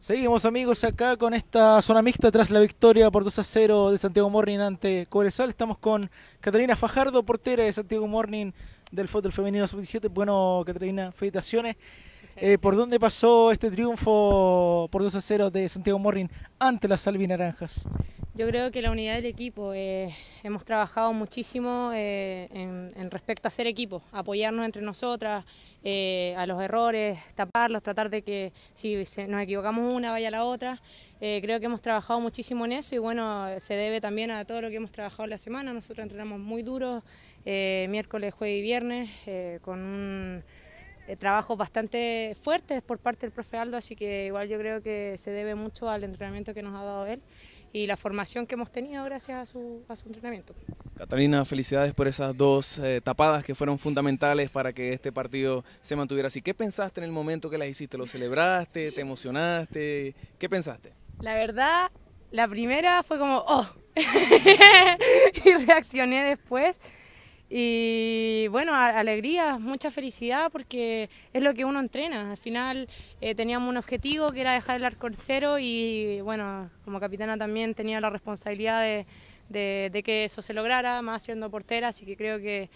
Seguimos amigos acá con esta zona mixta tras la victoria por 2 a 0 de Santiago Morning ante Cobresal. Estamos con Catalina Fajardo, portera de Santiago Morning del fútbol femenino sub-17. Bueno, Catalina, felicitaciones. Eh, ¿Por dónde pasó este triunfo por 2 a 0 de Santiago Morning ante las Albi yo creo que la unidad del equipo, eh, hemos trabajado muchísimo eh, en, respecto a ser equipo, apoyarnos entre nosotras, eh, a los errores, taparlos, tratar de que si nos equivocamos una vaya la otra. creo que hemos trabajado muchísimo en eso y bueno, se debe también a todo lo que hemos trabajado la semana. Nosotros entrenamos muy duro, miércoles, jueves y viernes, con un trabajo bastante fuerte por parte del profe Aldo, así que igual yo creo que se debe mucho al entrenamiento que nos ha dado él y la formación que hemos tenido gracias a su, a entrenamiento. Catalina, felicidades por esas dos eh, tapadas que fueron fundamentales para que este partido se mantuviera así. ¿Qué pensaste en el momento que las hiciste? ¿Lo celebraste? ¿Te emocionaste? ¿Qué pensaste? La verdad, la primera fue como, oh, y reaccioné después. Y bueno, alegría, mucha felicidad porque es lo que uno entrena. Al final eh, teníamos un objetivo que era dejar el arco en cero y bueno, como capitana también tenía la responsabilidad de, que eso se lograra, más siendo portera, así que creo que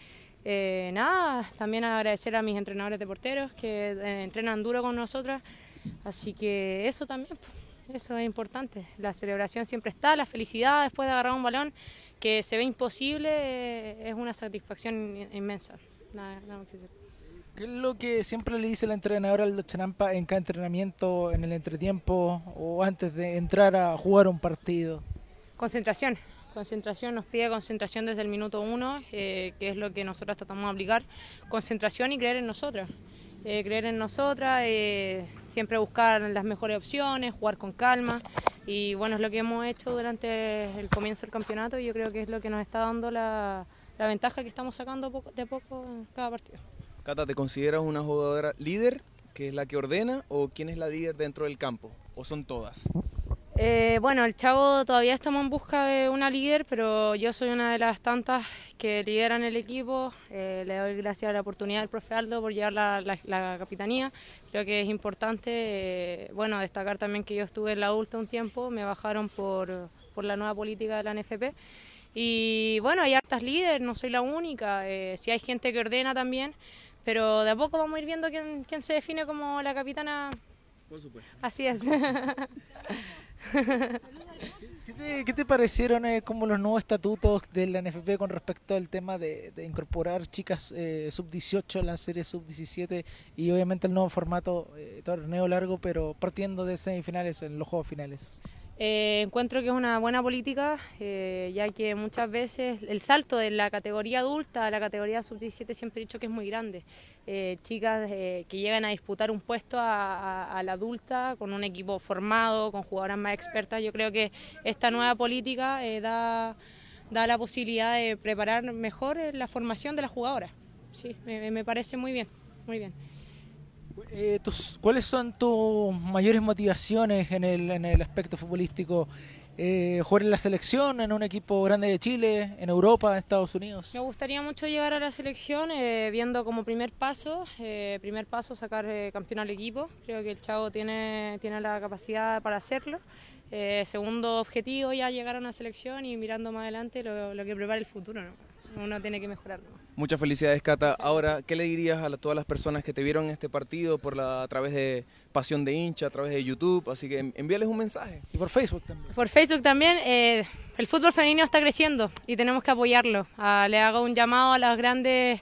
eh, nada, también agradecer a mis entrenadores de porteros que eh, entrenan duro con nosotras, así que eso también eso es importante. La celebración siempre está, la felicidad después de agarrar un balón que se ve imposible eh, es una satisfacción inmensa. ¿Qué es lo que siempre le dice la entrenadora Aldo Chanampa en cada entrenamiento, en el entretiempo o antes de entrar a jugar un partido? Concentración. Concentración nos pide concentración desde el minuto uno, eh, que es lo que nosotros tratamos de aplicar. Concentración y creer en nosotras. Eh, creer en nosotras siempre buscar las mejores opciones, jugar con calma y bueno, es lo que hemos hecho durante el comienzo del campeonato y yo creo que es lo que nos está dando la, ventaja que estamos sacando poco, de poco en cada partido. Cata, ¿te consideras una jugadora líder, que es la que ordena, o quién es la líder dentro del campo? ¿O son todas? Eh, bueno, el Chavo todavía estamos en busca de una líder, pero yo soy una de las tantas que lideran el equipo. Eh, le doy gracias a la oportunidad al profe Aldo por llevar la, la, capitanía. Creo que es importante, eh, bueno, destacar también que yo estuve en la ULTA un tiempo, me bajaron por, la nueva política de la NFP. Y bueno, hay hartas líderes, no soy la única, si hay gente que ordena también, pero de a poco vamos a ir viendo quién, quién se define como la capitana. Por supuesto. Así es. ¿Qué te, parecieron eh, como los nuevos estatutos de la NFP con respecto al tema de, incorporar chicas eh, sub-18 a la serie sub-17 y obviamente el nuevo formato eh, torneo largo, pero partiendo de semifinales en los juegos finales? Eh, encuentro que es una buena política, eh, ya que muchas veces el salto de la categoría adulta a la categoría sub-17 siempre he dicho que es muy grande. Eh, chicas eh, que llegan a disputar un puesto a, la adulta con un equipo formado, con jugadoras más expertas, yo creo que esta nueva política da, la posibilidad de preparar mejor la formación de las jugadoras. Sí, me, me parece muy bien, muy bien. Eh, ¿Cuáles son tus mayores motivaciones en el, aspecto futbolístico? Eh, ¿Jugar en la selección, en un equipo grande de Chile, en Europa, en Estados Unidos? Me gustaría mucho llegar a la selección, eh, viendo como primer paso, primer paso sacar campeón al equipo. Creo que el Chavo tiene, tiene la capacidad para hacerlo. segundo objetivo, ya llegar a una selección y mirando más adelante lo, que prepara el futuro. ¿no? Uno tiene que mejorar. Muchas felicidades, Cata. Ahora, ¿qué le dirías a todas las personas que te vieron este partido por la, a través de Pasión de Hincha, a través de YouTube? Así que envíales un mensaje. Y por Facebook también. Por Facebook también. Eh, el fútbol femenino está creciendo y tenemos que apoyarlo. Ah, le hago un llamado a las grandes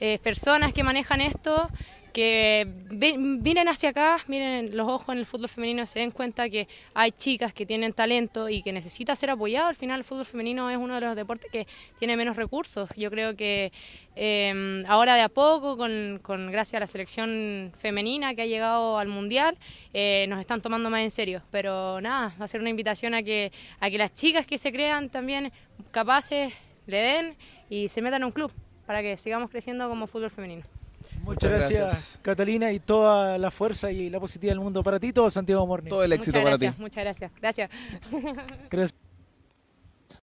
eh, personas que manejan esto que miren hacia acá, miren los ojos en el fútbol femenino, se den cuenta que hay chicas que tienen talento y que necesita ser apoyado. Al final el fútbol femenino es uno de los deportes que tiene menos recursos. Yo creo que em, ahora de a poco, con, gracias a la selección femenina que ha llegado al Mundial, eh, nos están tomando más en serio. Pero nada, va a ser una invitación a que, a que las chicas que se crean también capaces le den y se metan a un club para que sigamos creciendo como fútbol femenino. Muchas, gracias, Catalina, y toda la fuerza y la positiva del mundo para ti, todo Santiago Morning. Todo el éxito para ti. Muchas gracias. Gracias. gracias.